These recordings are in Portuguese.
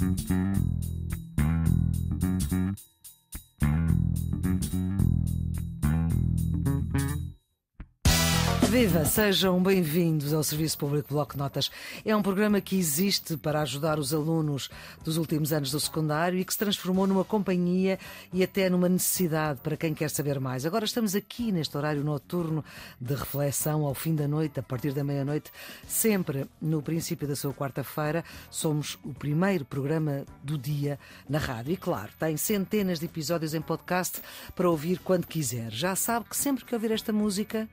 Mm-hmm. Viva, sejam bem-vindos ao Serviço Público Bloco de Notas. É um programa que existe para ajudar os alunos dos últimos anos do secundário e que se transformou numa companhia e até numa necessidade para quem quer saber mais. Agora estamos aqui neste horário noturno de reflexão ao fim da noite, a partir da meia-noite, sempre no princípio da sua quarta-feira. Somos o primeiro programa do dia na rádio. E claro, tem centenas de episódios em podcast para ouvir quando quiser. Já sabe que sempre que ouvir esta música,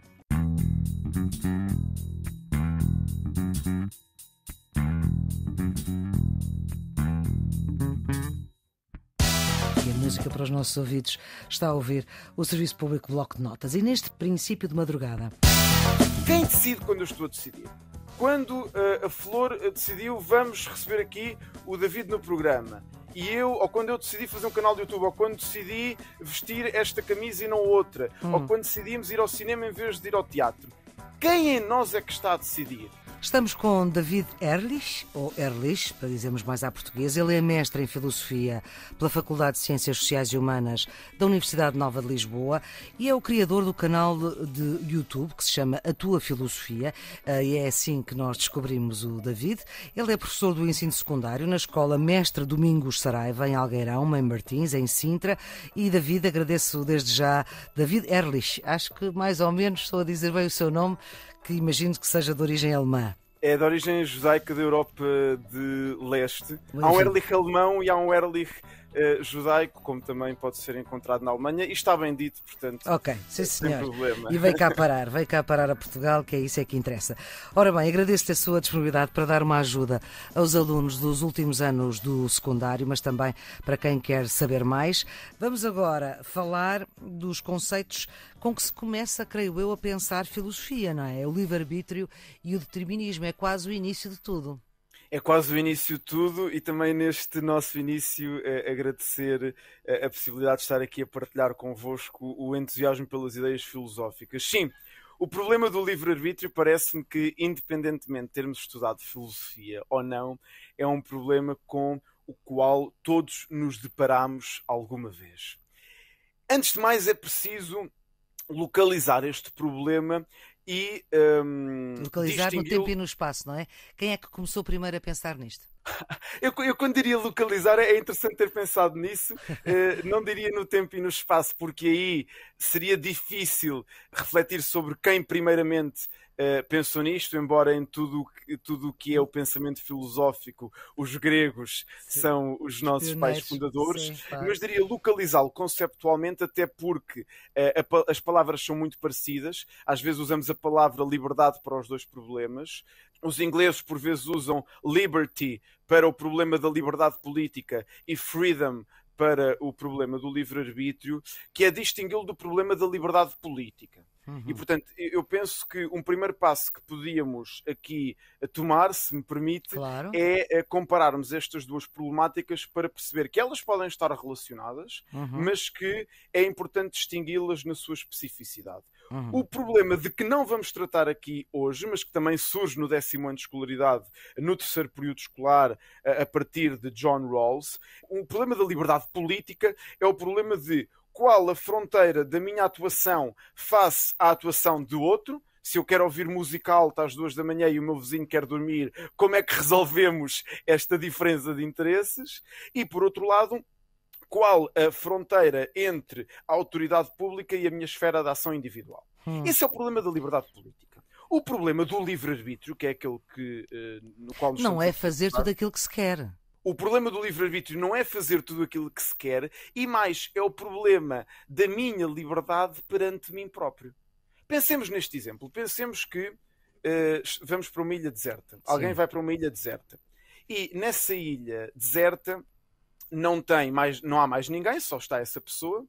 música para os nossos ouvidos. Está a ouvir o Serviço Público Bloco de Notas. E neste princípio de madrugada. Quem decide quando eu estou a decidir? Quando uh, a Flor decidiu, vamos receber aqui o David no programa e eu, ou quando eu decidi fazer um canal de YouTube, ou quando decidi vestir esta camisa e não outra, hum. ou quando decidimos ir ao cinema em vez de ir ao teatro. Quem em nós é que está a decidir? Estamos com David Erlich, ou Erlich, para dizermos mais à portuguesa. Ele é mestre em Filosofia pela Faculdade de Ciências Sociais e Humanas da Universidade Nova de Lisboa e é o criador do canal de YouTube que se chama A Tua Filosofia. Ah, e é assim que nós descobrimos o David. Ele é professor do ensino secundário na Escola Mestre Domingos Saraiva, em Algueirão, em Martins, em Sintra. E David, agradeço desde já, David Erlich, acho que mais ou menos estou a dizer bem o seu nome, que imagino que seja de origem alemã. É de origem judaica da Europa de Leste. há um Erlich alemão e há um Erlich eh, judaico, como também pode ser encontrado na Alemanha, e está bem dito, portanto. Ok, sim senhor. Problema. E veio cá parar, veio cá parar a Portugal, que é isso é que interessa. Ora bem, agradeço-te a sua disponibilidade para dar uma ajuda aos alunos dos últimos anos do secundário, mas também para quem quer saber mais. Vamos agora falar dos conceitos com que se começa, creio eu, a pensar filosofia, não é? é o livre-arbítrio e o determinismo é quase o início de tudo é quase o início de tudo e também neste nosso início é, agradecer é, a possibilidade de estar aqui a partilhar convosco o entusiasmo pelas ideias filosóficas. Sim, o problema do livre-arbítrio parece-me que, independentemente de termos estudado filosofia ou não, é um problema com o qual todos nos deparamos alguma vez. Antes de mais, é preciso localizar este problema e um, localizar no tempo e no espaço, não é? Quem é que começou primeiro a pensar nisto? eu, eu, quando diria localizar, é, é interessante ter pensado nisso. Eh, não diria no tempo e no espaço, porque aí seria difícil refletir sobre quem primeiramente eh, pensou nisto, embora em tudo tudo o que é o pensamento filosófico, os gregos Sim. são os nossos pais fundadores, Sim, mas diria localizá-lo conceptualmente, até porque eh, as palavras são muito parecidas. Às vezes usamos a palavra liberdade para os dois problemas, os ingleses por vezes usam liberty para o problema da liberdade política e freedom para o problema do livre-arbítrio, que é distingui-lo do problema da liberdade política. Uhum. E, portanto, eu penso que um primeiro passo que podíamos aqui tomar, se me permite, claro. é eh, compararmos estas duas problemáticas para perceber que elas podem estar relacionadas, uhum. mas que é importante distingui-las na sua especificidade. Uhum. O problema de que não vamos tratar aqui hoje, mas que também surge no décimo ano de escolaridade, no terceiro período escolar, a partir de John Rawls, o problema da liberdade política é o problema de qual a fronteira da minha atuação face à atuação do outro. Se eu quero ouvir música alta às duas da manhã e o meu vizinho quer dormir, como é que resolvemos esta diferença de interesses? E por outro lado, qual a fronteira entre a autoridade pública e a minha esfera de ação individual? Hum. Esse é o problema da liberdade política. O problema do livre-arbítrio, que é aquele que, eh, no qual nos Não é fazer tudo aquilo que se quer. O problema do livre-arbítrio não é fazer tudo aquilo que se quer, e mais, é o problema da minha liberdade perante mim próprio. Pensemos neste exemplo. Pensemos que uh, vamos para uma ilha deserta. Sim. Alguém vai para uma ilha deserta. E nessa ilha deserta não, tem mais, não há mais ninguém, só está essa pessoa,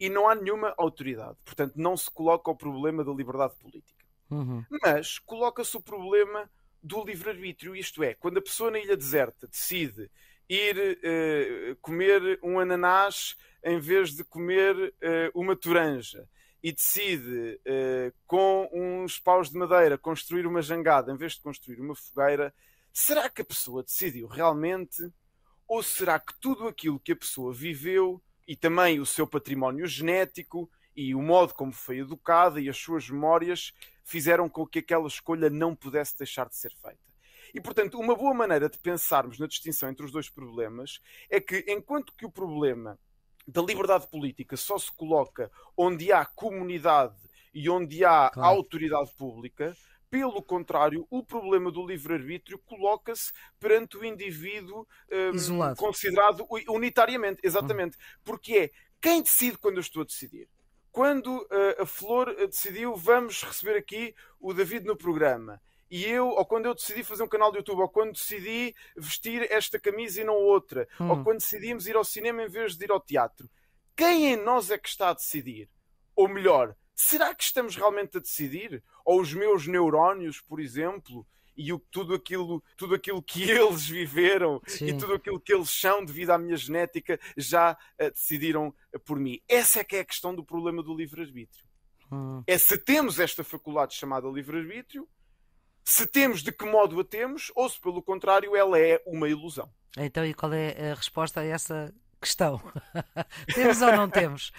e não há nenhuma autoridade. Portanto, não se coloca o problema da liberdade política. Uhum. Mas coloca-se o problema do livre-arbítrio, isto é, quando a pessoa na ilha deserta decide ir uh, comer um ananás em vez de comer uh, uma toranja e decide uh, com uns paus de madeira construir uma jangada em vez de construir uma fogueira, será que a pessoa decidiu realmente? Ou será que tudo aquilo que a pessoa viveu e também o seu património genético e o modo como foi educada e as suas memórias fizeram com que aquela escolha não pudesse deixar de ser feita. E, portanto, uma boa maneira de pensarmos na distinção entre os dois problemas é que, enquanto que o problema da liberdade política só se coloca onde há comunidade e onde há claro. autoridade pública, pelo contrário, o problema do livre-arbítrio coloca-se perante o indivíduo um, considerado unitariamente. Exatamente. Porque é quem decide quando eu estou a decidir? quando uh, a Flor eh, decidiu vamos receber aqui o David no programa. E eu, ou quando eu decidi fazer um canal de YouTube, ou quando decidi vestir esta camisa e não outra, hum. ou quando decidimos ir ao cinema em vez de ir ao teatro, quem em nós é que está a decidir? Ou melhor, será que estamos realmente a decidir? Ou os meus neurónios, por exemplo, e o, tudo, aquilo, tudo aquilo que eles viveram Sim. e tudo aquilo que eles são devido à minha genética já uh, decidiram eh, por mim. Essa é que é a questão do problema do livre-arbítrio. Hum. É se temos esta faculdade chamada livre-arbítrio, se temos de que modo a temos, ou se pelo contrário ela é uma ilusão. Então, e qual é a resposta a essa questão? temos ou não temos?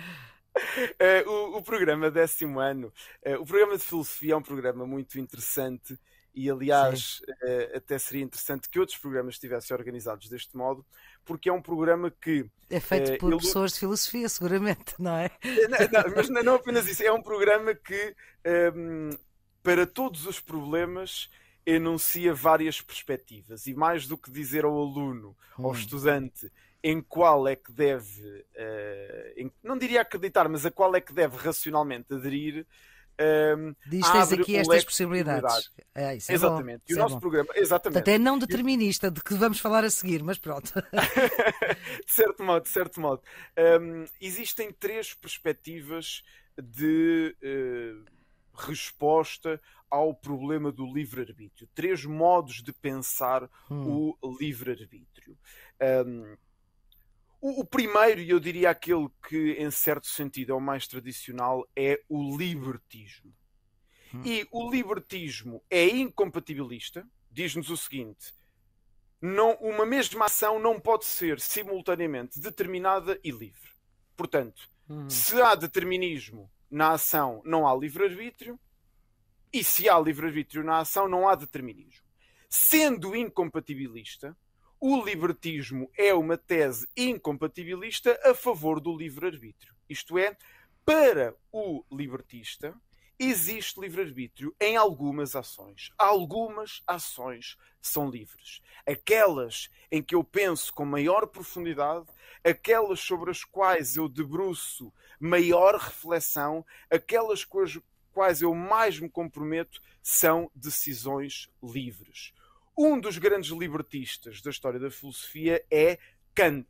Uh, o, o, programa décimo ano, uh, o programa de filosofia é um programa muito interessante e aliás, uh, até seria interessante que outros programas estivessem organizados deste modo, porque é um programa que. É feito eh, por ele... pessoas de filosofia, seguramente, não é? Eh, não, não, mas não apenas isso, é um programa que, um, ehm, para todos os problemas, enuncia várias perspectivas. E mais do que dizer ao aluno, ao hum. estudante, em qual é que deve, uh, em, não diria acreditar, mas a qual é que deve racionalmente aderir, um, Diz, tens aqui um estas possibilidades. É, isso é exatamente. Bom, e o é nosso é programa, exatamente. Até não determinista de que vamos falar a seguir, mas pronto. de certo modo, de certo modo. Um, existem três perspectivas de uh, resposta ao problema do livre-arbítrio. Três modos de pensar hum. o livre-arbítrio. Um, o, o primeiro, e eu diria aquele que, em certo sentido, é o mais tradicional, é o libertismo. Hum. E o libertismo é incompatibilista, diz-nos o seguinte: não, uma mesma ação não pode ser simultaneamente determinada e livre. Portanto, hum. se há determinismo na ação, não há livre-arbítrio, e se há livre-arbítrio na ação, não há determinismo. Sendo incompatibilista, o libertismo é uma tese incompatibilista a favor do livre-arbítrio. Isto é, para o libertista, existe livre-arbítrio em algumas ações. Algumas ações são livres. Aquelas em que eu penso com maior profundidade, aquelas sobre as quais eu debruço maior reflexão, aquelas com as quais eu mais me comprometo, são decisões livres. Um dos grandes libertistas da história da filosofia é Kant.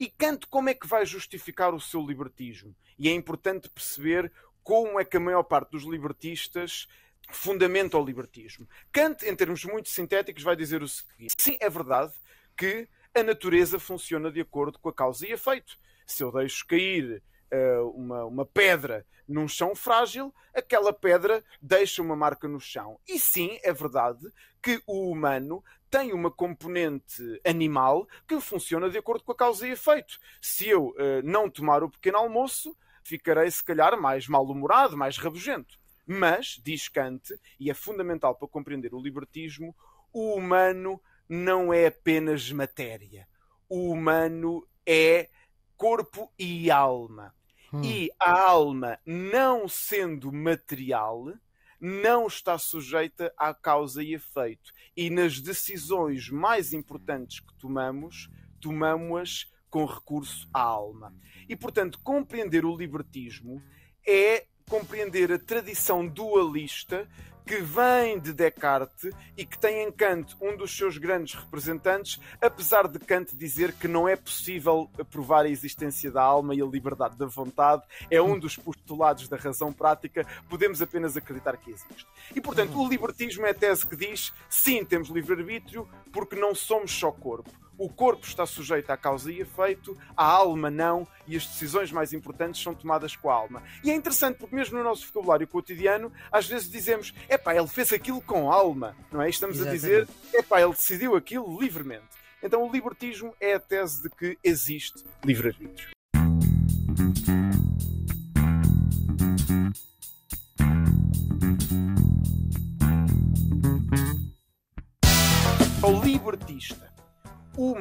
E Kant, como é que vai justificar o seu libertismo? E é importante perceber como é que a maior parte dos libertistas fundamenta o libertismo. Kant, em termos muito sintéticos, vai dizer o seguinte: sim, é verdade que a natureza funciona de acordo com a causa e efeito. Se eu deixo cair uh, uma, uma pedra num chão frágil, aquela pedra deixa uma marca no chão. E sim, é verdade que o humano tem uma componente animal que funciona de acordo com a causa e efeito. Se eu uh, não tomar o pequeno almoço, ficarei se calhar mais mal-humorado, mais rabugento. Mas, diz Kant, e é fundamental para compreender o libertismo, o humano não é apenas matéria. O humano é corpo e alma. Hum. E a alma, não sendo material, não está sujeita à causa e efeito. E nas decisões mais importantes que tomamos, tomamos-as com recurso à alma. E, portanto, compreender o libertismo é compreender a tradição dualista que vem de Descartes e que tem em Kant um dos seus grandes representantes, apesar de Kant dizer que não é possível provar a existência da alma e a liberdade da vontade, é um dos postulados da razão prática, podemos apenas acreditar que existe. E portanto, o libertismo é a tese que diz: sim, temos livre-arbítrio porque não somos só corpo. O corpo está sujeito à causa e efeito, a alma não, e as decisões mais importantes são tomadas com a alma. E é interessante porque, mesmo no nosso vocabulário cotidiano, às vezes dizemos: é pá, ele fez aquilo com alma, não é? Estamos Exatamente. a dizer: é pá, ele decidiu aquilo livremente. Então, o libertismo é a tese de que existe livre-arbítrio.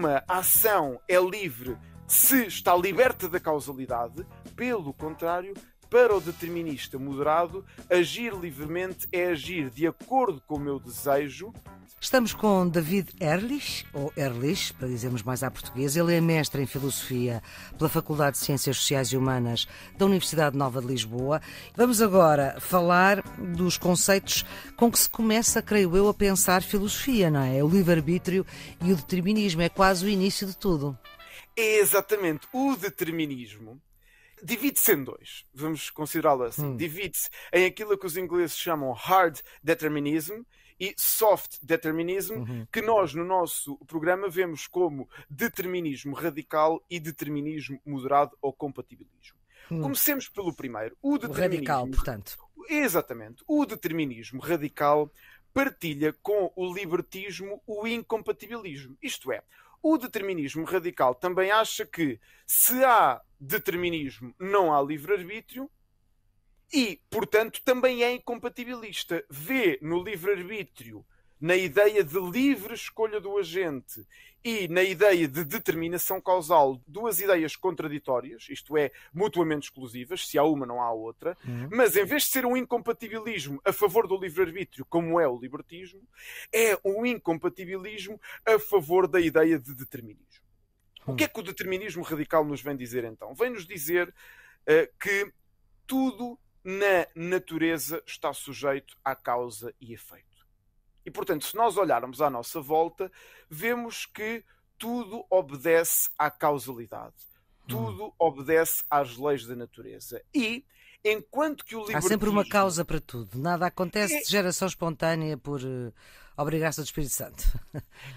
uma ação é livre se está liberta da causalidade, pelo contrário, para o determinista moderado, agir livremente é agir de acordo com o meu desejo. Estamos com David Erlich, ou Erlich, para dizermos mais à portuguesa. Ele é mestre em Filosofia pela Faculdade de Ciências Sociais e Humanas da Universidade Nova de Lisboa. Vamos agora falar dos conceitos com que se começa, creio eu, a pensar filosofia, não é? é o livre-arbítrio e o determinismo. É quase o início de tudo. É exatamente o determinismo divide-se em dois, vamos considerá-lo assim. Hum. Divide-se em aquilo que os ingleses chamam hard determinism e soft determinism, uhum. que nós no nosso programa vemos como determinismo radical e determinismo moderado ou compatibilismo. Hum. Comecemos pelo primeiro, o determinismo. O radical, portanto. Exatamente. O determinismo radical partilha com o libertismo o incompatibilismo. Isto é, o determinismo radical também acha que se há determinismo, não há livre-arbítrio e, portanto, também é incompatibilista. Vê no livre-arbítrio, na ideia de livre escolha do agente e na ideia de determinação causal, duas ideias contraditórias, isto é, mutuamente exclusivas, se há uma não há outra, uhum. mas em vez de ser um incompatibilismo a favor do livre-arbítrio, como é o libertismo, é um incompatibilismo a favor da ideia de determinismo. O hum. que é que o determinismo radical nos vem dizer então? Vem nos dizer uh, que tudo na natureza está sujeito à causa e efeito. E portanto, se nós olharmos à nossa volta, vemos que tudo obedece à causalidade. Hum. Tudo hum. obedece às leis da natureza. E enquanto que o libertismo... Há sempre uma causa para tudo. Nada acontece é de geração espontânea por eh, Obrigado, ao Espírito Santo.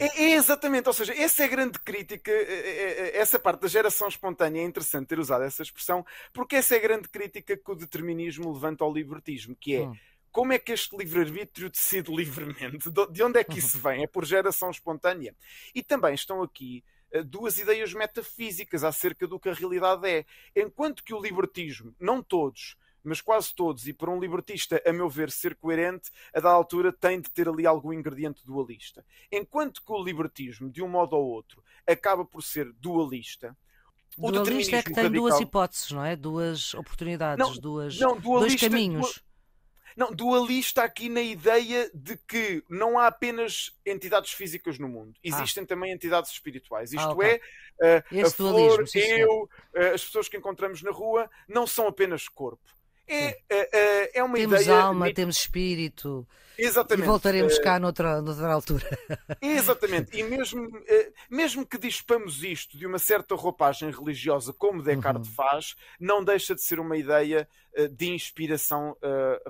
É, é, exatamente, ou seja, essa é a grande crítica, é, é, é, essa parte da geração espontânea é interessante ter usado essa expressão, porque essa é a grande crítica que o determinismo levanta ao libertismo, que é. Hum como é que este livre-arbítrio decide livremente? De onde é que isso vem? É por geração espontânea. E também estão aqui eh, duas ideias metafísicas acerca do que a realidade é. Enquanto que o libertismo, não todos, mas quase todos, e para um libertista, a meu ver, ser coerente, a da altura tem de ter ali algum ingrediente dualista. Enquanto que o libertismo, de um modo ou outro, acaba por ser dualista, o dualista é que tem radical... duas hipóteses, não é? Duas oportunidades, não, duas, não, dualista, dois caminhos. Dual... Não, dualista aqui na ideia de que não há apenas entidades físicas no mundo, ah. existem ah. também entidades espirituais. Ah, Isto ah, okay. é, uh, a flor, eu, uh, as pessoas que encontramos na rua não são apenas corpo. É, é, é, é uma temos ideia. Temos alma, temos espírito. Exatamente. E voltaremos eh, cá noutra, noutra altura. Exatamente. E mesmo, eh, mesmo que dispamos isto de uma certa roupagem religiosa, como Descartes uhum. faz, não deixa de ser uma ideia eh, de inspiração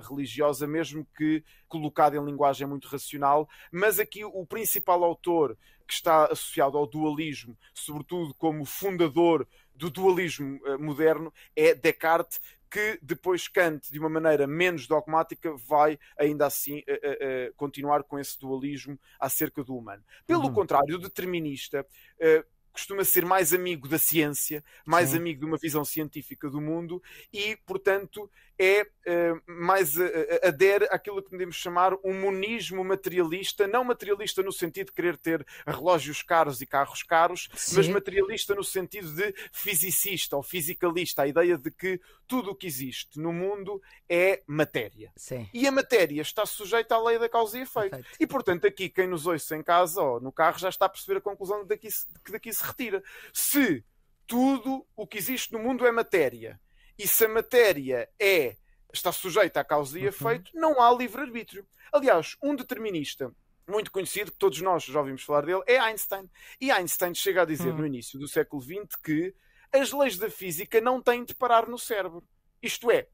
religiosa, mesmo que colocada em linguagem muito racional. Mas aqui o principal autor que está associado ao dualismo, sobretudo como fundador do dualismo moderno, é Descartes, que depois Kant, de uma maneira menos dogmática, vai ainda assim uh, uh, continuar com esse dualismo acerca do humano. Pelo uhum. contrário, o determinista costuma ser mais amigo da ciência, mais Sim. amigo de uma visão científica do mundo e, portanto, é uh, mais uh, adere àquilo que podemos chamar um monismo materialista, não materialista no sentido de querer ter relógios caros e carros caros, Sim. mas materialista no sentido de fisicista ou fisicalista, a ideia de que tudo o que existe no mundo é matéria. Sim. E a matéria está sujeita à lei da causa e efeito. E portanto, aqui quem nos ouça em casa ou no carro já está a perceber a conclusão de que daqui se retira. Se tudo o que existe no mundo é matéria e se a matéria é está sujeita a causa e uhum. efeito, não há livre-arbítrio. Aliás, um determinista muito conhecido, que todos nós já ouvimos falar dele, é Einstein. E Einstein chega a dizer hum. no início do século XX que as leis da física não têm de parar no cérebro. Isto é,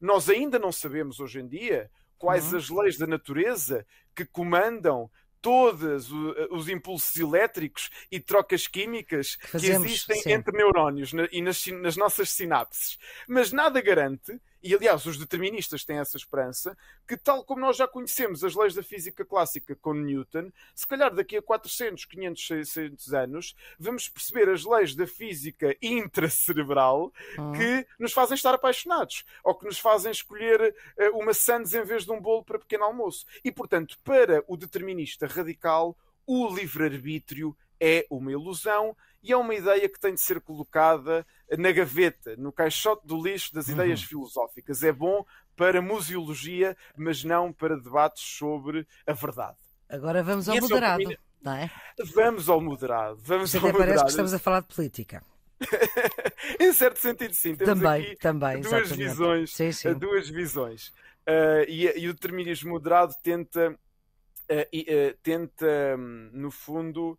nós ainda não sabemos hoje em dia quais uhum. as leis da natureza que comandam todos eh, os impulsos elétricos e trocas químicas que, fazemos, que existem sim. entre neurónios e nas, nas nossas sinapses. Mas nada garante e aliás os deterministas têm essa esperança, que tal como nós já conhecemos as leis da física clássica com Newton, se calhar daqui a 400, 500, 600 anos, vamos perceber as leis da física intracerebral hum. que nos fazem estar apaixonados, ou que nos fazem escolher eh, uma sandes em vez de um bolo para pequeno almoço. E portanto, para o determinista radical, o livre-arbítrio é uma ilusão e é uma ideia que tem de ser colocada na gaveta, no caixote do lixo das ideias uhum. filosóficas. É bom para museologia, mas não para debates sobre a verdade. Agora vamos ao é moderado, é não é? Vamos ao moderado. Vamos Até parece que estamos a falar de política. em certo sentido, sim. Temos também, também. Duas exatamente. visões. Sim, sim. Duas visões. Uh, e, e, o determinismo moderado tenta, uh, uh, tenta um, no fundo,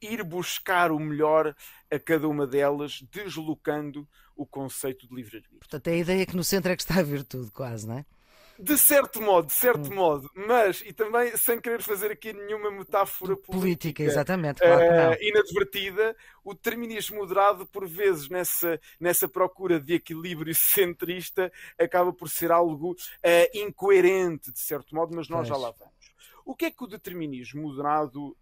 ir buscar o melhor a cada uma delas, deslocando o conceito de livre-arbítrio. Portanto, é a ideia que no centro é que está a virtude, quase, não é? De certo modo, de certo hum. modo, mas, e também sem querer fazer aqui nenhuma metáfora política, política exatamente, claro não. Eh, inadvertida, o determinismo moderado, por vezes, nessa, nessa procura de equilíbrio centrista, acaba por ser algo uh, incoerente, de certo modo, mas nós pois. já lá vamos. O que é que o determinismo moderado uh,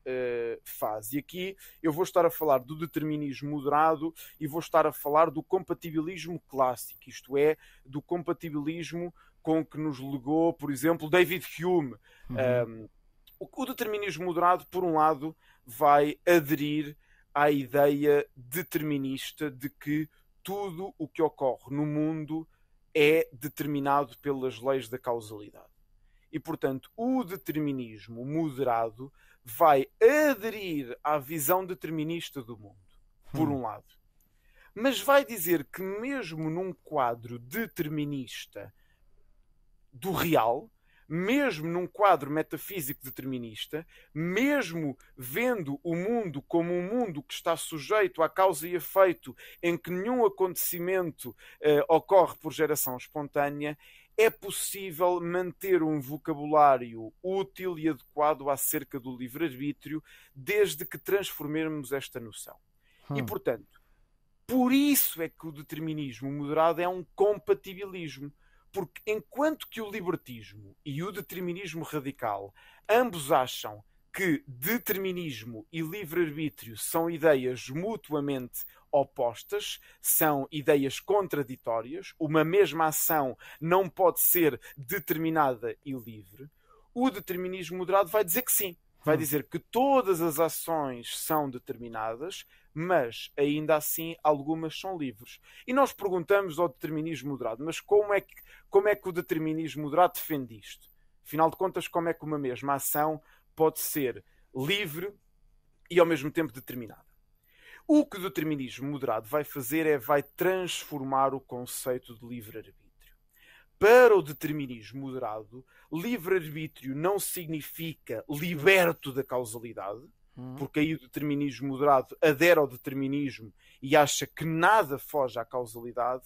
faz? E aqui eu vou estar a falar do determinismo moderado e vou estar a falar do compatibilismo clássico, isto é, do compatibilismo com que nos legou, por exemplo, David Hume. Uhum. Um, o, o determinismo moderado, por um lado, vai aderir à ideia determinista de que tudo o que ocorre no mundo é determinado pelas leis da causalidade. E, portanto, o determinismo moderado vai aderir à visão determinista do mundo, por hum. um lado. Mas vai dizer que, mesmo num quadro determinista do real, mesmo num quadro metafísico determinista, mesmo vendo o mundo como um mundo que está sujeito à causa e efeito, em que nenhum acontecimento eh, ocorre por geração espontânea, é possível manter um vocabulário útil e adequado acerca do livre-arbítrio, desde que transformemos esta noção. Hum. E, portanto, por isso é que o determinismo moderado é um compatibilismo. Porque enquanto que o libertismo e o determinismo radical ambos acham que determinismo e livre-arbítrio são ideias mutuamente opostas, são ideias contraditórias, uma mesma ação não pode ser determinada e livre. O determinismo moderado vai dizer que sim, vai hum. dizer que todas as ações são determinadas, mas ainda assim algumas são livres. E nós perguntamos ao determinismo moderado, mas como é que, como é que o determinismo moderado defende isto? Afinal de contas, como é que uma mesma ação pode ser livre e ao mesmo tempo determinada. O que o determinismo moderado vai fazer é vai transformar o conceito de livre-arbítrio. Para o determinismo moderado, livre-arbítrio não significa liberto da causalidade, hum. porque aí o determinismo moderado adere ao determinismo e acha que nada foge à causalidade.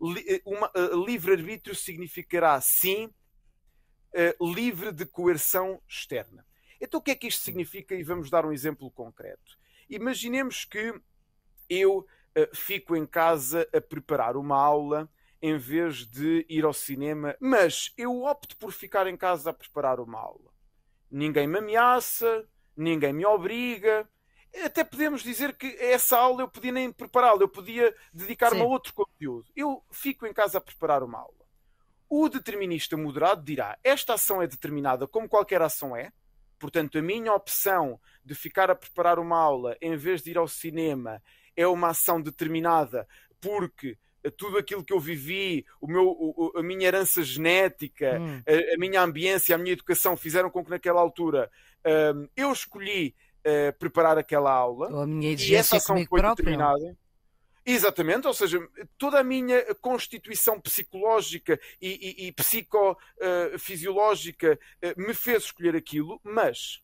Uh, livre-arbítrio significará, sim, uh, livre de coerção externa. Então o que é que isto significa? E vamos dar um exemplo concreto. Imaginemos que eu uh, fico em casa a preparar uma aula em vez de ir ao cinema, mas eu opto por ficar em casa a preparar uma aula. Ninguém me ameaça, ninguém me obriga. Até podemos dizer que essa aula eu podia nem prepará-la, eu podia dedicar-me a outro conteúdo. Eu fico em casa a preparar uma aula. O determinista moderado dirá: esta ação é determinada como qualquer ação é, Portanto, a minha opção de ficar a preparar uma aula em vez de ir ao cinema é uma ação determinada porque eh, tudo aquilo que eu vivi, o meu, a minha herança genética, hum. a, a, minha ambiência, a minha educação fizeram com que naquela altura um, ehm, eu escolhi uh, preparar aquela aula. Ou a minha e essa ação foi determinada. Exatamente, ou seja, toda a minha constituição psicológica e, e, e psicofisiológica eh, me fez escolher aquilo, mas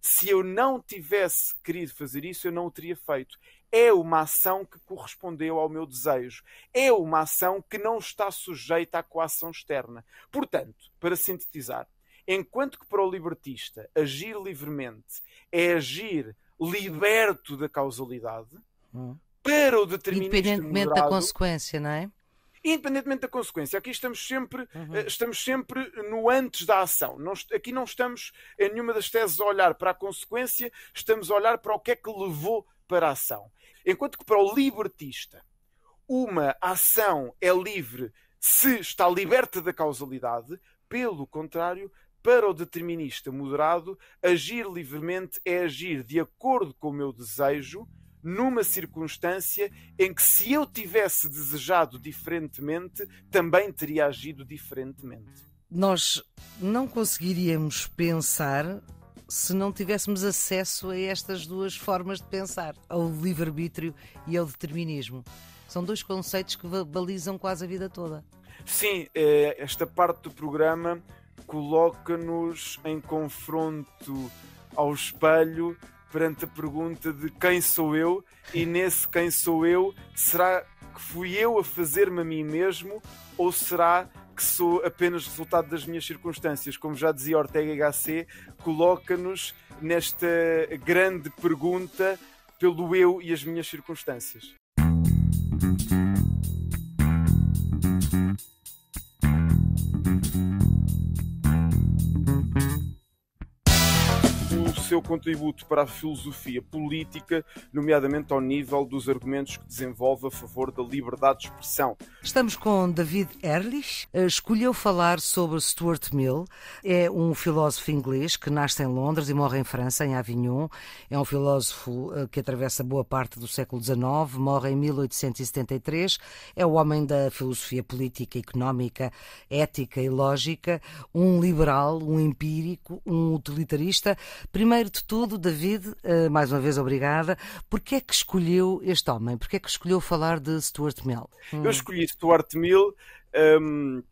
se eu não tivesse querido fazer isso, eu não o teria feito. É uma ação que correspondeu ao meu desejo. É uma ação que não está sujeita à coação externa. Portanto, para sintetizar, enquanto que para o libertista agir livremente é agir liberto da causalidade, hum para o determinismo. Independentemente moderado, da consequência, não é? Independentemente da consequência, aqui estamos sempre, uhum. Eh, estamos sempre no antes da ação. aqui não estamos em nenhuma das teses a olhar para a consequência, estamos a olhar para o que é que levou para a ação. Enquanto que para o libertista, uma ação é livre se está liberta da causalidade, pelo contrário, para o determinista moderado, agir livremente é agir de acordo com o meu desejo, numa circunstância em que, se eu tivesse desejado diferentemente, também teria agido diferentemente. Nós não conseguiríamos pensar se não tivéssemos acesso a estas duas formas de pensar, ao livre-arbítrio e ao determinismo. São dois conceitos que balizam quase a vida toda. Sim, eh, esta parte do programa coloca-nos em confronto ao espelho perante a pergunta de quem sou eu e nesse quem sou eu, será que fui eu a fazer-me a mim mesmo ou será que sou apenas resultado das minhas circunstâncias? Como já dizia Ortega HC, coloca-nos nesta grande pergunta pelo eu e as minhas circunstâncias. seu contributo para a filosofia política, nomeadamente ao nível dos argumentos que desenvolve a favor da liberdade de expressão. Estamos com David Ehrlich, eh, escolheu falar sobre Stuart Mill, é um filósofo inglês que nasce em Londres e morre em França, em Avignon. É um filósofo eh, que atravessa boa parte do século XIX, morre em 1873, é o homem da filosofia política, económica, ética e lógica, um liberal, um empírico, um utilitarista. Primeiro primeiro de tudo, David, eh, mais uma vez obrigada. Porquê é que escolheu este homem? Porquê é que escolheu falar de Stuart Mill? Hum. Eu escolhi Stuart Mill um, ehm,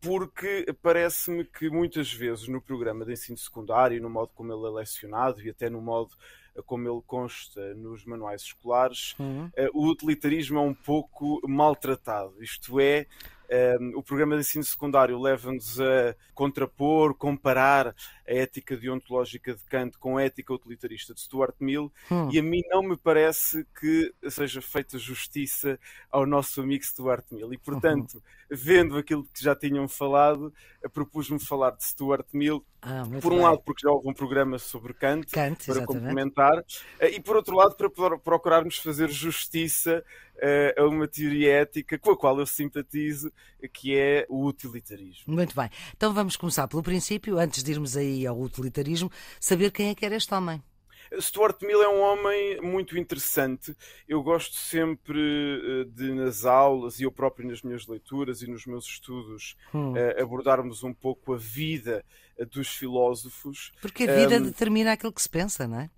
porque parece-me que muitas vezes no programa de ensino secundário, no modo como ele é lecionado e até no modo eh, como ele consta nos manuais escolares, uhum. uh, o utilitarismo é um pouco maltratado. Isto é, um, o programa de ensino secundário leva-nos a contrapor, comparar a ética deontológica de Kant com a ética utilitarista de Stuart Mill, hum. e a mim não me parece que seja feita justiça ao nosso amigo Stuart Mill. E, portanto, uhum. vendo aquilo que já tinham falado, eh, propus-me falar de Stuart Mill, ah, por um bem. lado, porque já houve um programa sobre Kant, Kant para exatamente. complementar, eh, e por outro lado, para procurarmos fazer justiça eh, a uma teoria ética com a qual eu simpatizo, que é o utilitarismo. Muito bem. Então vamos começar pelo princípio, antes de irmos aí ao utilitarismo, saber quem é que era este homem. Stuart Mill é um homem muito interessante. Eu gosto sempre eh, de, nas aulas, e eu próprio nas minhas leituras e nos meus estudos, hum. Eh, abordarmos um pouco a vida dos filósofos. Porque a vida um... determina aquilo que se pensa, não é?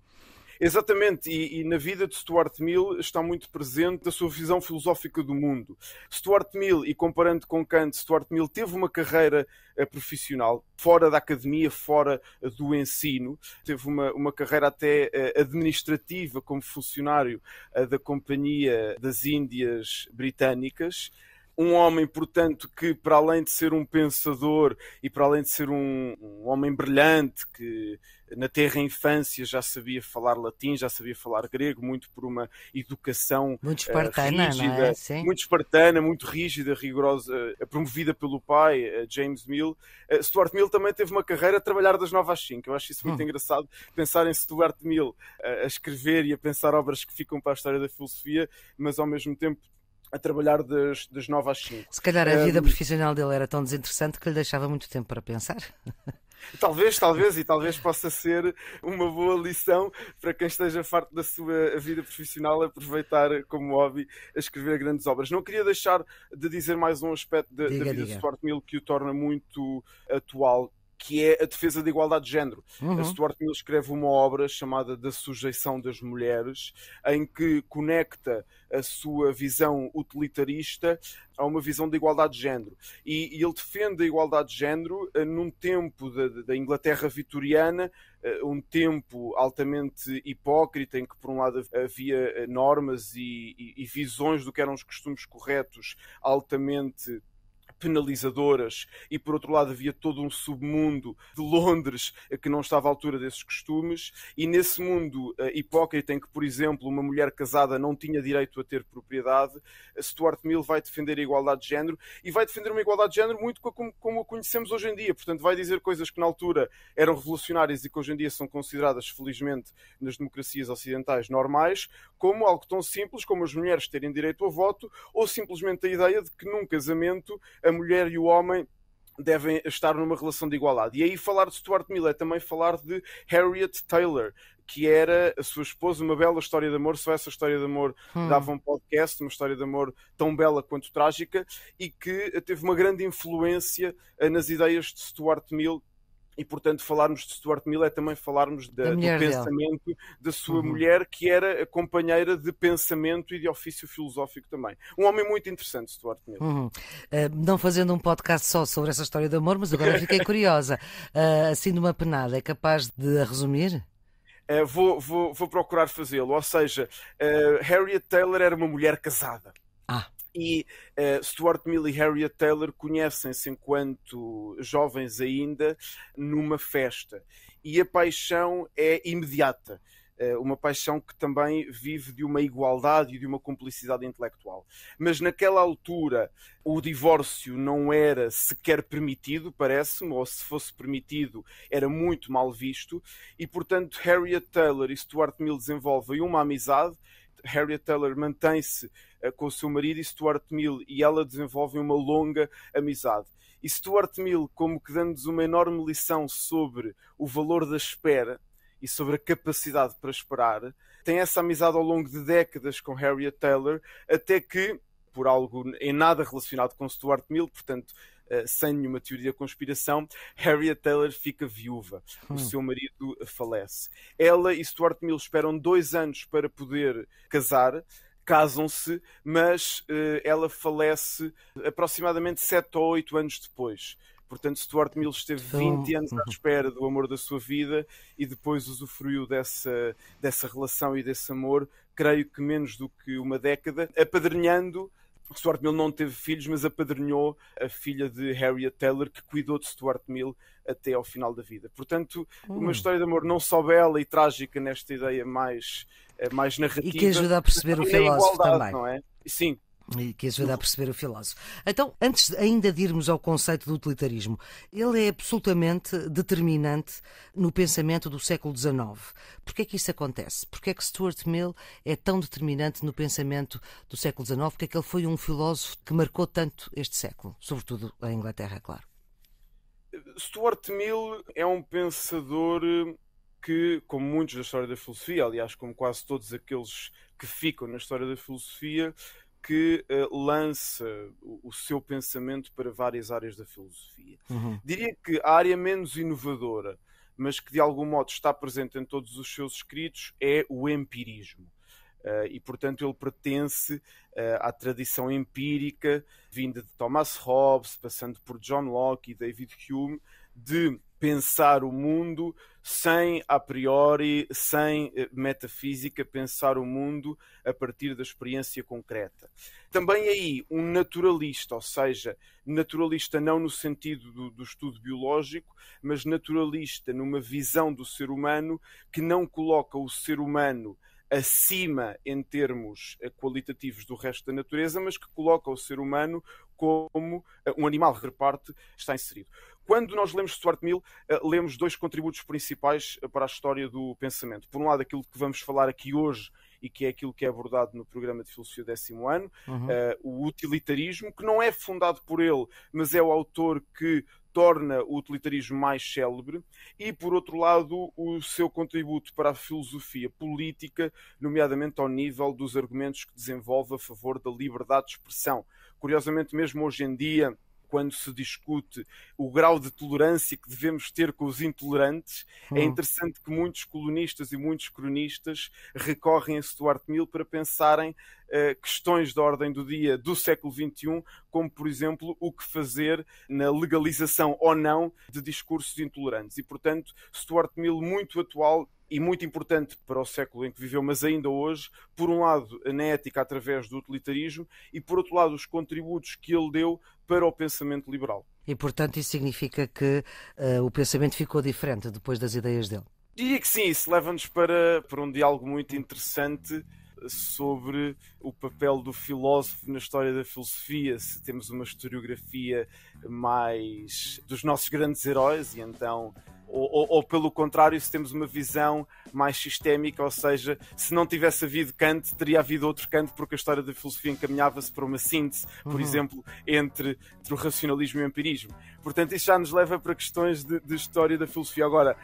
Exatamente, e, e, na vida de Stuart Mill está muito presente a sua visão filosófica do mundo. Stuart Mill, e comparando com Kant, Stuart Mill teve uma carreira eh, profissional fora da academia, fora eh, do ensino, teve uma, uma carreira até eh, administrativa como funcionário da Companhia das Índias Britânicas um homem, portanto, que para além de ser um pensador e para além de ser um, um homem brilhante, que na terra infância já sabia falar latim, já sabia falar grego, muito por uma educação muito eh, espartana, uh, rígida, é? muito espartana, muito rígida, rigorosa, eh, promovida pelo pai, uh, James Mill. Uh, Stuart Mill também teve uma carreira a trabalhar das novas às 5. Eu acho isso muito hum. engraçado, pensar em Stuart Mill a escrever e a pensar obras que ficam para a história da filosofia, mas ao mesmo tempo a trabalhar das, das 9 às 5. Se calhar a vida profissional dele era tão desinteressante que lhe deixava muito tempo para pensar. Talvez, talvez, e talvez possa ser uma boa lição para quem esteja farto da sua vida profissional aproveitar como hobby a escrever grandes obras. Não queria deixar de dizer mais um aspecto da, diga, da vida diga. do Stuart Mill que o torna muito atual que é a defesa da igualdade de género. Uhum. A Stuart Mill escreve uma obra chamada Da Sujeição das Mulheres, em que conecta a sua visão utilitarista a uma visão da igualdade de género. E, e, ele defende a igualdade de género eh, num tempo da Inglaterra vitoriana, eh, um tempo altamente hipócrita, em que, por um lado, havia eh, normas e, e, e visões do que eram os costumes corretos altamente penalizadoras, e por outro lado havia todo um submundo de Londres eh, que não estava à altura desses costumes, e nesse mundo eh, hipócrita em que, por exemplo, uma mulher casada não tinha direito a ter propriedade, Stuart Mill vai defender a igualdade de género e vai defender uma igualdade de género muito como, como a conhecemos hoje em dia. Portanto, vai dizer coisas que na altura eram revolucionárias e que hoje em dia são consideradas, felizmente, nas democracias ocidentais normais, como algo tão simples como as mulheres terem direito ao voto ou simplesmente a ideia de que num casamento a mulher e o homem devem estar numa relação de igualdade. E aí falar de Stuart Mill é também falar de Harriet Taylor, que era a sua esposa, uma bela história de amor, só essa história de amor hum. dava um podcast, uma história de amor tão bela quanto trágica, e que teve uma grande influência eh, nas ideias de Stuart Mill e portanto falarmos de Stuart Mill é também falarmos da, do pensamento dele. da sua uhum. mulher que era companheira de pensamento e de ofício filosófico também. Um homem muito interessante, Stuart Mill. Uhum. Uh, não fazendo um podcast só sobre essa história de amor, mas agora fiquei curiosa. Uh, assim de uma penada, é capaz de resumir? Uh, vou, vou, vou procurar fazê-lo. Ou seja, Harriet Taylor era uma mulher casada e uh, Stuart Mill e Harriet Taylor conhecem-se enquanto jovens ainda numa festa e a paixão é imediata eh, uma paixão que também vive de uma igualdade e de uma cumplicidade intelectual. Mas naquela altura o divórcio não era sequer permitido, parece-me, ou se fosse permitido era muito mal visto, e portanto Harriet Taylor e Stuart Mill desenvolvem uma amizade Harriet Taylor mantém-se eh, com o seu marido e Stuart Mill e ela desenvolve uma longa amizade. E Stuart Mill, como que dando-nos uma enorme lição sobre o valor da espera e sobre a capacidade para esperar, tem essa amizade ao longo de décadas com Harriet Taylor, até que, por algo em nada relacionado com Stuart Mill, portanto, eh, sem nenhuma teoria da conspiração, Harriet Taylor fica viúva. Hum. O seu marido falece. Ela e Stuart Mill esperam dois anos para poder casar casam-se, mas uh, ela falece aproximadamente sete ou oito anos depois. Portanto, Stuart Mill esteve então... 20 anos à uhum. espera do amor da sua vida e depois usufruiu dessa, dessa relação e desse amor, creio que menos do que uma década, apadrinhando Stuart Mill não teve filhos, mas apadrinhou a filha de Harriet Taylor, que cuidou de Stuart Mill até ao final da vida. Portanto, hum. uma história de amor não só bela e trágica nesta ideia mais, eh, mais narrativa. E que ajuda a perceber o filósofo também. Não é? Sim, e que ajuda a perceber o filósofo. Então, antes ainda de irmos ao conceito do utilitarismo, ele é absolutamente determinante no pensamento do século XIX. que é que isso acontece? que é que Stuart Mill é tão determinante no pensamento do século XIX? Porque é que ele foi um filósofo que marcou tanto este século, sobretudo a Inglaterra, claro. Stuart Mill é um pensador eh, que, como muitos da história da filosofia, aliás, como quase todos aqueles que ficam na história da filosofia, que uh, lança o, o, seu pensamento para várias áreas da filosofia. Uhum. Diria que a área menos inovadora, mas que de algum modo está presente em todos os seus escritos, é o empirismo. Uh, e, portanto, ele pertence uh, à tradição empírica vinda de Thomas Hobbes, passando por John Locke e David Hume, de pensar o mundo sem a priori, sem eh, metafísica, pensar o mundo a partir da experiência concreta. Também aí, um naturalista, ou seja, naturalista não no sentido do, do, estudo biológico, mas naturalista numa visão do ser humano que não coloca o ser humano acima em termos eh, qualitativos do resto da natureza, mas que coloca o ser humano como eh, um animal de reparte está inserido. Quando nós lemos Stuart Mill, eh, lemos dois contributos principais eh, para a história do pensamento. Por um lado, aquilo que vamos falar aqui hoje e que é aquilo que é abordado no programa de filosofia décimo ano, uhum. uh, o utilitarismo, que não é fundado por ele, mas é o autor que torna o utilitarismo mais célebre, e por outro lado, o seu contributo para a filosofia política, nomeadamente ao nível dos argumentos que desenvolve a favor da liberdade de expressão. Curiosamente, mesmo hoje em dia quando se discute o grau de tolerância que devemos ter com os intolerantes, é hum. é interessante que muitos colonistas e muitos cronistas recorrem a Stuart Mill para pensarem uh, questões da ordem do dia do século XXI, como, por exemplo, o que fazer na legalização ou não de discursos intolerantes. E, portanto, Stuart Mill, muito atual, e muito importante para o século em que viveu, mas ainda hoje, por um lado, na ética através do utilitarismo e, por outro lado, os contributos que ele deu para o pensamento liberal. E, portanto, isso significa que uh, o pensamento ficou diferente depois das ideias dele? Diria que sim, isso leva-nos para, para um diálogo muito interessante sobre o papel do filósofo na história da filosofia, se temos uma historiografia mais dos nossos grandes heróis, e então ou, ou, ou, pelo contrário, se temos uma visão mais sistémica, ou seja, se não tivesse havido Kant, teria havido outro Kant, porque a história da filosofia encaminhava-se para uma síntese, por uhum. exemplo, entre, entre, o racionalismo e o empirismo. Portanto, isso já nos leva para questões de, de história da filosofia. Agora,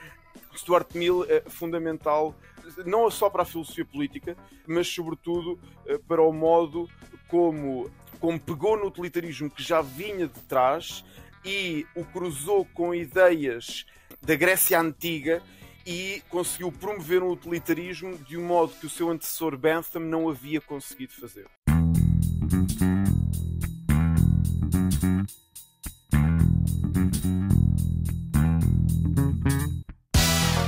Stuart Mill é fundamental não só para a filosofia política, mas sobretudo eh, para o modo como, como pegou no utilitarismo que já vinha de trás e o cruzou com ideias da Grécia Antiga e conseguiu promover um utilitarismo de um modo que o seu antecessor Bentham não havia conseguido fazer.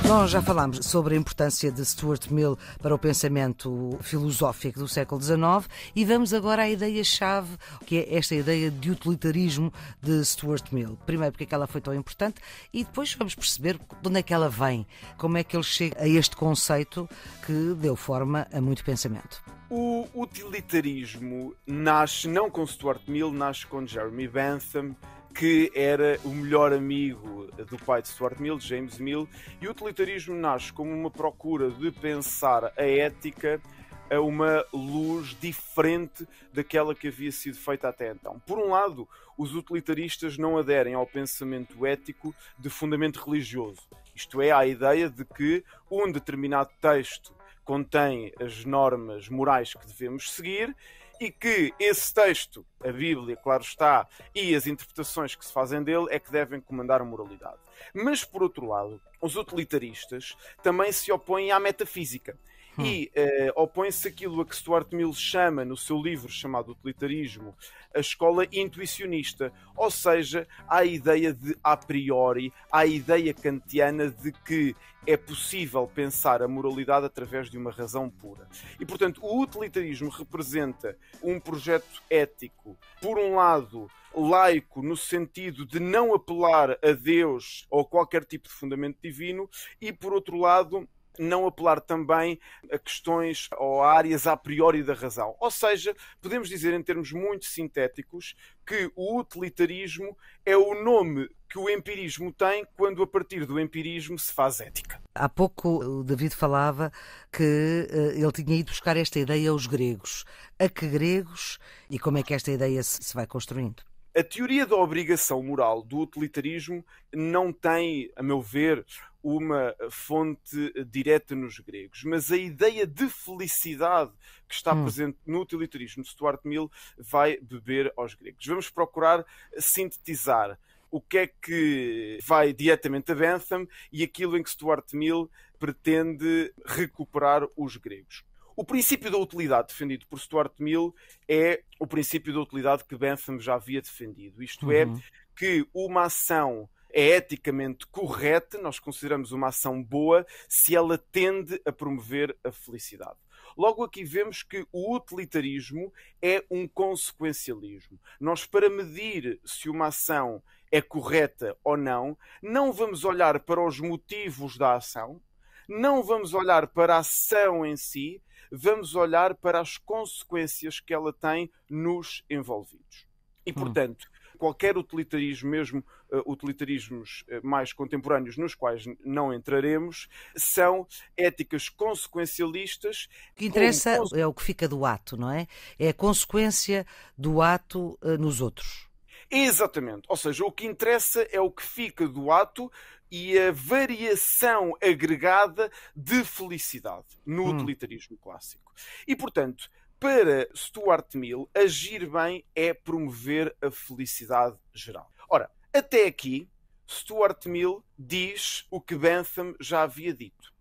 Nós já falámos sobre a importância de Stuart Mill para o pensamento filosófico do século XIX e vamos agora à ideia-chave, que é esta ideia de utilitarismo de Stuart Mill. Primeiro, porque é que ela foi tão importante e depois vamos perceber de onde é que ela vem, como é que ele chega a este conceito que deu forma a muito pensamento. O utilitarismo nasce não com Stuart Mill, nasce com Jeremy Bentham que era o melhor amigo do pai de Stuart Mill, James Mill, e o utilitarismo nasce como uma procura de pensar a ética a uma luz diferente daquela que havia sido feita até então. Por um lado, os utilitaristas não aderem ao pensamento ético de fundamento religioso, isto é, à ideia de que um determinado texto contém as normas morais que devemos seguir e que esse texto, a Bíblia, claro está, e as interpretações que se fazem dele é que devem comandar a moralidade. Mas, por outro lado, os utilitaristas também se opõem à metafísica. Hum. E eh, opõe-se aquilo a que Stuart Mill chama, no seu livro chamado Utilitarismo, a escola intuicionista, ou seja, a ideia de a priori, a ideia kantiana de que é possível pensar a moralidade através de uma razão pura. E, portanto, o utilitarismo representa um projeto ético, por um lado, laico no sentido de não apelar a Deus ou qualquer tipo de fundamento divino, e por outro lado, não apelar também a questões ou a áreas a priori da razão. Ou seja, podemos dizer em termos muito sintéticos que o utilitarismo é o nome que o empirismo tem quando a partir do empirismo se faz ética. Há pouco o David falava que eh, ele tinha ido buscar esta ideia aos gregos. A que gregos e como é que esta ideia se vai construindo? A teoria da obrigação moral do utilitarismo não tem, a meu ver, uma fonte direta nos gregos, mas a ideia de felicidade que está hum. presente no utilitarismo de Stuart Mill vai beber aos gregos. Vamos procurar sintetizar o que é que vai diretamente a Bentham e aquilo em que Stuart Mill pretende recuperar os gregos. O princípio da utilidade defendido por Stuart Mill é o princípio da utilidade que Bentham já havia defendido. Isto é uhum. é, que uma ação é eticamente correta, nós consideramos uma ação boa, se ela tende a promover a felicidade. Logo aqui vemos que o utilitarismo é um consequencialismo. Nós, para medir se uma ação é correta ou não, não vamos olhar para os motivos da ação, não vamos olhar para a ação em si, vamos olhar para as consequências que ela tem nos envolvidos. E, hum. portanto, hum. qualquer utilitarismo, mesmo uh, utilitarismos uh, mais contemporâneos, nos quais não entraremos, são éticas consequencialistas. O que interessa como... é o que fica do ato, não é? É a consequência do ato uh, nos outros. Exatamente. Ou seja, o que interessa é o que fica do ato e a variação agregada de felicidade no hum. utilitarismo clássico. E, portanto, para Stuart Mill, agir bem é promover a felicidade geral. Ora, até aqui, Stuart Mill diz o que Bentham já havia dito.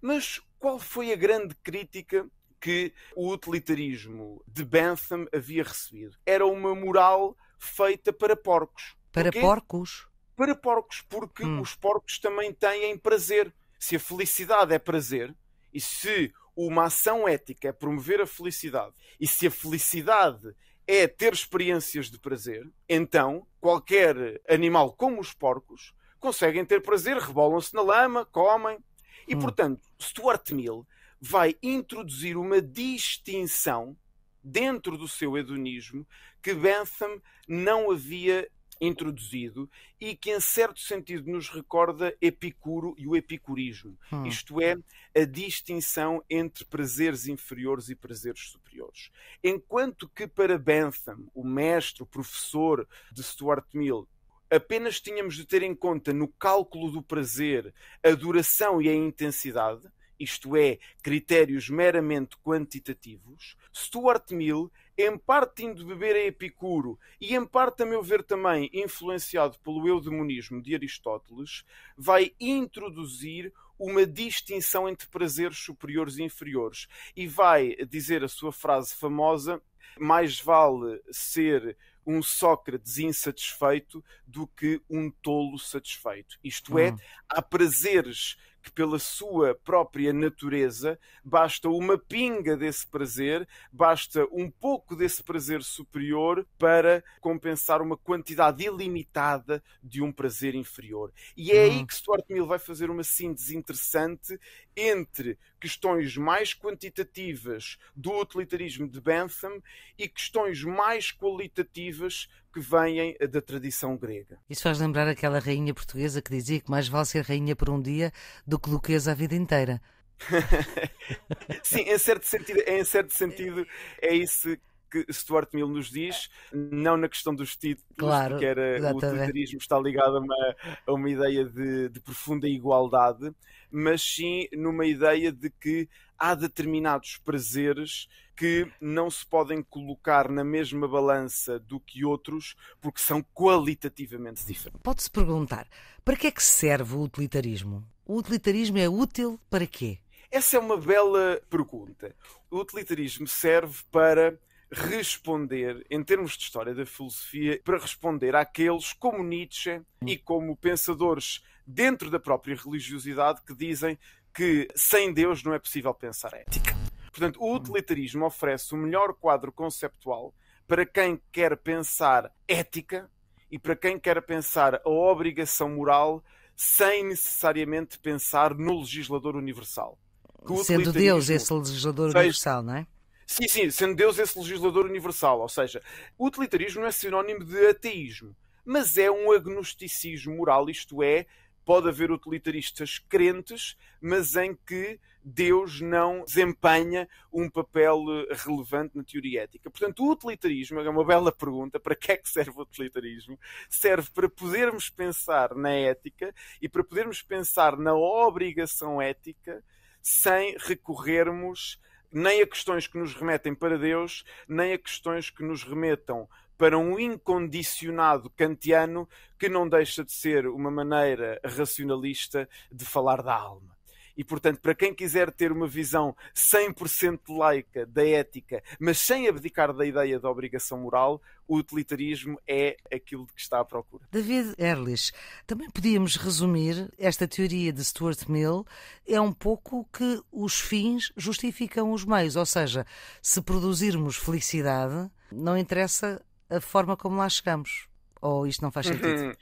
Mas qual foi a grande crítica que o utilitarismo de Bentham havia recebido? Era uma moral feita para porcos. Para porcos? para porcos, porque hum. os porcos também têm prazer. Se a felicidade é prazer, e se uma ação ética é promover a felicidade, e se a felicidade é ter experiências de prazer, então qualquer animal como os porcos conseguem ter prazer, rebolam-se na lama, comem. E hum. portanto, Stuart Mill vai introduzir uma distinção dentro do seu hedonismo que Bentham não havia introduzido e que, em certo sentido, nos recorda Epicuro e o epicurismo, hum. isto é, a distinção entre prazeres inferiores e prazeres superiores. Enquanto que, para Bentham, o mestre, o professor de Stuart Mill, apenas tínhamos de ter em conta no cálculo do prazer a duração e a intensidade, isto é, critérios meramente quantitativos, Stuart Mill em parte indo beber a Epicuro e em parte, a meu ver, também influenciado pelo eudemonismo de Aristóteles, vai introduzir uma distinção entre prazeres superiores e inferiores e vai dizer a sua frase famosa: mais vale ser um Sócrates insatisfeito do que um tolo satisfeito. Isto é, hum. há prazeres que, pela sua própria natureza, basta uma pinga desse prazer, basta um pouco desse prazer superior para compensar uma quantidade ilimitada de um prazer inferior. E é aí hum. que Stuart Mill vai fazer uma síntese interessante entre questões mais quantitativas do utilitarismo de Bentham e questões mais qualitativas que vêm eh, da tradição grega. Isso faz lembrar aquela rainha portuguesa que dizia que mais vale ser rainha por um dia do que duquesa a vida inteira. Sim, em certo sentido, em certo sentido é isso que Stuart Mill nos diz, não na questão dos títulos, claro, que era exatamente. o utilitarismo está ligado a uma, a uma ideia de, de profunda igualdade, mas sim numa ideia de que há determinados prazeres que não se podem colocar na mesma balança do que outros porque são qualitativamente diferentes. Pode-se perguntar, para que é que serve o utilitarismo? O utilitarismo é útil para quê? Essa é uma bela pergunta. O utilitarismo serve para responder, em termos de história da filosofia, para responder àqueles como Nietzsche e como pensadores dentro da própria religiosidade que dizem que sem Deus não é possível pensar ética. Portanto, o hum. utilitarismo oferece o melhor quadro conceptual para quem quer pensar ética e para quem quer pensar a obrigação moral sem necessariamente pensar no legislador universal. Sendo Deus esse legislador seja, universal, não é? Sim, sim, sendo Deus esse legislador universal. Ou seja, o utilitarismo não é sinónimo de ateísmo, mas é um agnosticismo moral, isto é, pode haver utilitaristas crentes, mas em que Deus não desempenha um papel eh, relevante na teoria ética. Portanto, o utilitarismo é uma bela pergunta: para que é que serve o utilitarismo? Serve para podermos pensar na ética e para podermos pensar na obrigação ética sem recorrermos nem a questões que nos remetem para Deus, nem a questões que nos remetam para um incondicionado kantiano que não deixa de ser uma maneira racionalista de falar da alma. E, portanto, para quem quiser ter uma visão 100% laica da ética, mas sem abdicar da ideia da obrigação moral, o utilitarismo é aquilo de que está à procura. David Erlich, também podíamos resumir esta teoria de Stuart Mill é um pouco que os fins justificam os meios, ou seja, se produzirmos felicidade, não interessa a forma como lá chegamos. Ou oh, isto não faz uhum. sentido?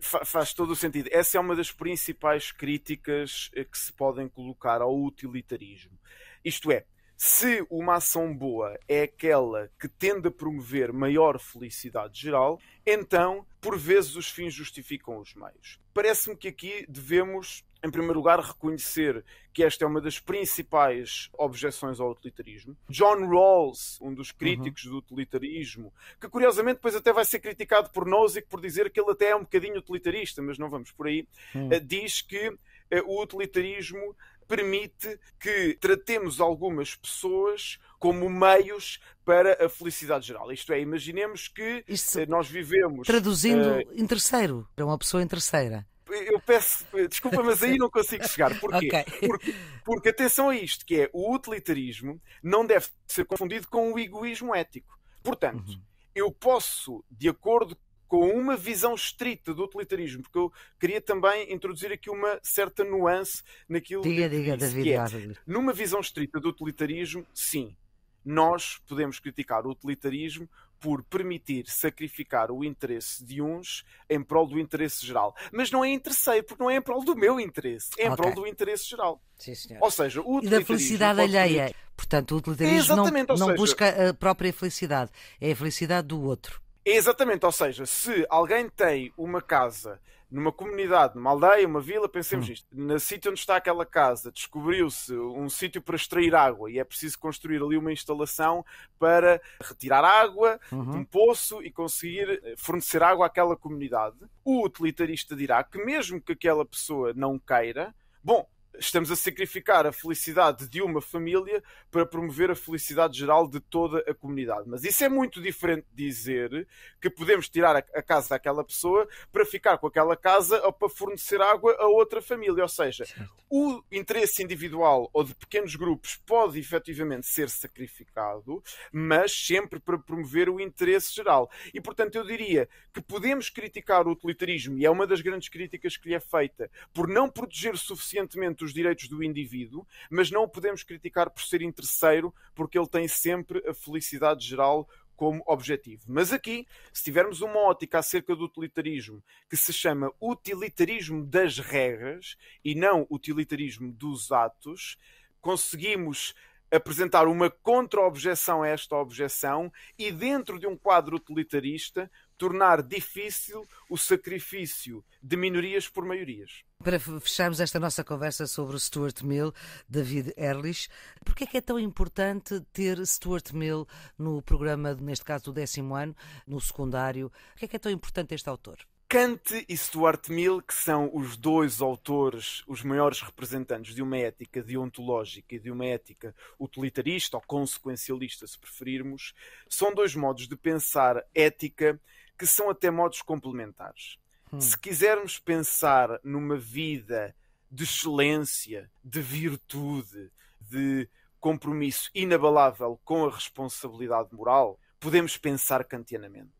Fa faz todo o sentido. Essa é uma das principais críticas eh, que se podem colocar ao utilitarismo. Isto é, se uma ação boa é aquela que tende a promover maior felicidade geral, então, por vezes, os fins justificam os meios. Parece-me que aqui devemos em primeiro lugar, reconhecer que esta é uma das principais objeções ao utilitarismo. John Rawls, um dos uhum. críticos uhum. do utilitarismo, que curiosamente depois até vai ser criticado por Nozick por dizer que ele até é um bocadinho utilitarista, mas não vamos por aí, uhum. diz que eh, o utilitarismo permite que tratemos algumas pessoas como meios para a felicidade geral. Isto é, imaginemos que Isto, eh, nós vivemos. Traduzindo, uh, em terceiro, para é uma pessoa em terceira eu peço, desculpa, mas aí não consigo chegar. Porquê? Okay. Porque, porque atenção a isto, que é o utilitarismo não deve ser confundido com o egoísmo ético. Portanto, uhum. eu posso, de acordo com uma visão estrita do utilitarismo, porque eu queria também introduzir aqui uma certa nuance naquilo diga, que diga, David, que é. Numa visão estrita do utilitarismo, sim, nós podemos criticar o utilitarismo por permitir sacrificar o interesse de uns em prol do interesse geral. Mas não é interesseiro, porque não é em prol do meu interesse, é em okay. prol do interesse geral. Sim, senhor. Ou seja, o E da felicidade alheia. Portanto, o utilitarismo não, não seja... busca a própria felicidade, é a felicidade do outro. Exatamente, ou seja, se alguém tem uma casa numa comunidade, numa aldeia, uma vila, pensemos hum. nisto. na sítio onde está aquela casa, descobriu-se um sítio para extrair água e é preciso construir ali uma instalação para retirar água uhum. de um poço e conseguir eh, fornecer água àquela comunidade. O utilitarista dirá que, mesmo que aquela pessoa não queira, bom, estamos a sacrificar a felicidade de uma família para promover a felicidade geral de toda a comunidade. Mas isso é muito diferente de dizer que podemos tirar a casa daquela pessoa para ficar com aquela casa ou para fornecer água a outra família. Ou seja, o interesse individual ou de pequenos grupos pode efetivamente ser sacrificado, mas sempre para promover o interesse geral. E portanto, eu diria que podemos criticar o utilitarismo, e é uma das grandes críticas que lhe é feita, por não proteger suficientemente os os direitos do indivíduo, mas não o podemos criticar por ser interesseiro, porque ele tem sempre a felicidade geral como objetivo. Mas aqui, se tivermos uma ótica acerca do utilitarismo que se chama utilitarismo das regras e não utilitarismo dos atos, conseguimos apresentar uma contra-objeção a esta objeção e, dentro de um quadro utilitarista, tornar difícil o sacrifício de minorias por maiorias. Para fecharmos esta nossa conversa sobre o Stuart Mill, David Erlich, porquê é que é tão importante ter Stuart Mill no programa, neste caso do décimo ano, no secundário? Porquê é que é tão importante este autor? Kant e Stuart Mill, que são os dois autores, os maiores representantes de uma ética deontológica e de uma ética utilitarista ou consequencialista, se preferirmos, são dois modos de pensar ética que são até modos complementares. Hum. Se quisermos pensar numa vida de excelência, de virtude, de compromisso inabalável com a responsabilidade moral, podemos pensar kantianamente.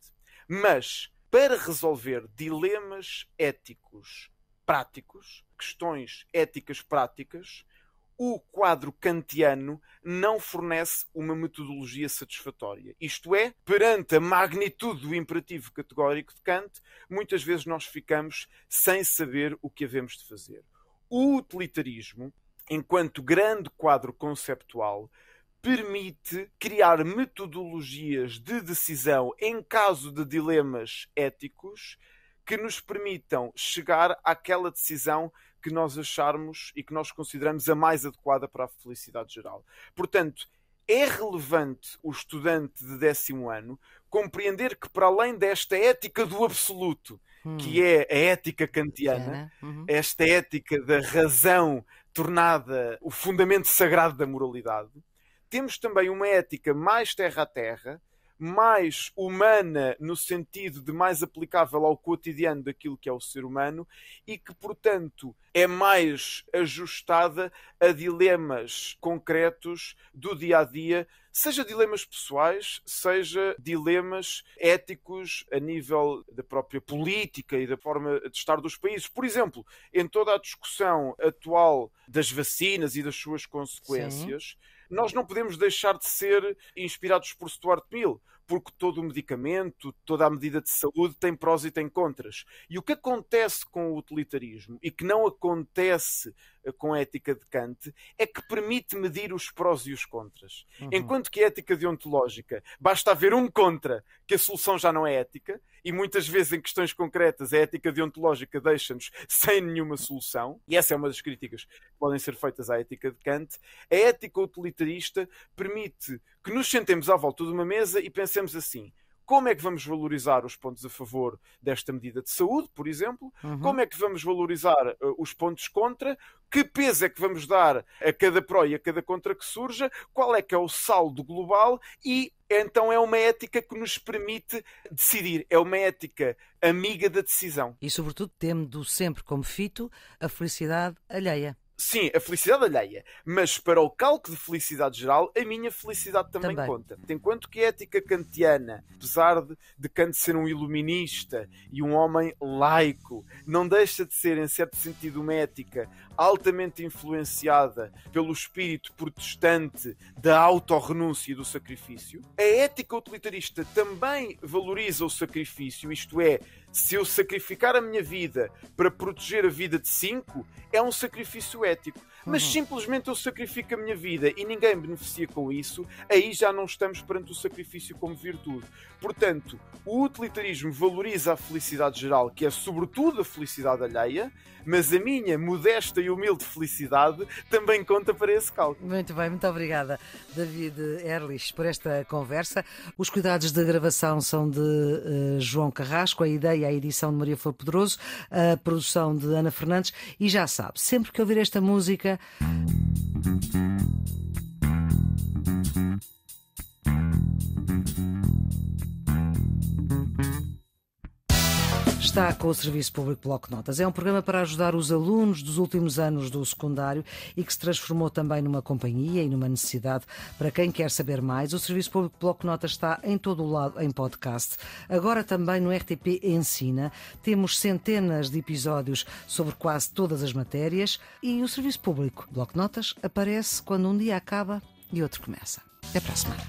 Mas para resolver dilemas éticos práticos, questões éticas práticas, o quadro kantiano não fornece uma metodologia satisfatória. Isto é, perante a magnitude do imperativo categórico de Kant, muitas vezes nós ficamos sem saber o que havemos de fazer. O utilitarismo, enquanto grande quadro conceptual, permite criar metodologias de decisão em caso de dilemas éticos que nos permitam chegar àquela decisão que nós acharmos e que nós consideramos a mais adequada para a felicidade geral. Portanto, é relevante o estudante de décimo ano compreender que, para além desta ética do absoluto, hum. que é a ética kantiana, é, né? uhum. esta ética da razão tornada o fundamento sagrado da moralidade, temos também uma ética mais terra a terra, mais humana no sentido de mais aplicável ao cotidiano daquilo que é o ser humano e que, portanto, é mais ajustada a dilemas concretos do dia a dia, seja dilemas pessoais, seja dilemas éticos a nível da própria política e da forma de estar dos países. Por exemplo, em toda a discussão atual das vacinas e das suas consequências. Sim nós não podemos deixar de ser inspirados por Stuart Mill, porque todo o medicamento, toda a medida de saúde tem prós e tem contras. E o que acontece com o utilitarismo e que não acontece eh, com a ética de Kant é que permite medir os prós e os contras. Uhum. Enquanto que a ética deontológica basta haver um contra que a solução já não é ética e muitas vezes em questões concretas a ética deontológica deixa-nos sem nenhuma solução. E essa é uma das críticas que podem ser feitas à ética de Kant. A ética utilitarista permite que nos sentemos à volta de uma mesa e pensemos pensamos assim. Como é que vamos valorizar os pontos a favor desta medida de saúde, por exemplo? Uhum. Como é que vamos valorizar uh, os pontos contra? Que peso é que vamos dar a cada pró e a cada contra que surja? Qual é que é o saldo global? E então é uma ética que nos permite decidir, é uma ética amiga da decisão. E, sobretudo, tendo sempre como fito a felicidade alheia. Sim, a felicidade alheia, mas para o cálculo de felicidade geral, a minha felicidade também, também. conta. Enquanto que a ética kantiana, apesar de, de Kant ser um iluminista e um homem laico, não deixa de ser, em certo sentido, uma ética altamente influenciada pelo espírito protestante da autorrenúncia e do sacrifício, a ética utilitarista também valoriza o sacrifício, isto é, se eu sacrificar a minha vida para proteger a vida de cinco, é um sacrifício ético mas uhum. simplesmente eu sacrifico a minha vida e ninguém beneficia com isso, aí já não estamos perante o sacrifício como virtude. Portanto, o utilitarismo valoriza a felicidade geral, que é sobretudo a felicidade alheia, mas a minha modesta e humilde felicidade também conta para esse cálculo. Muito bem, muito obrigada, David Erlich, por esta conversa. Os cuidados da gravação são de uh, João Carrasco, a ideia e a edição de Maria Flor Pedroso, a produção de Ana Fernandes. E já sabe, sempre que ouvir esta música, どうした está com o Serviço Público Bloco Notas. É um programa para ajudar os alunos dos últimos anos do secundário e que se transformou também numa companhia e numa necessidade para quem quer saber mais. O Serviço Público Bloco Notas está em todo o lado em podcast. Agora também no RTP Ensina. Temos centenas de episódios sobre quase todas as matérias e o Serviço Público Bloco Notas aparece quando um dia acaba e outro começa. Até para a semana.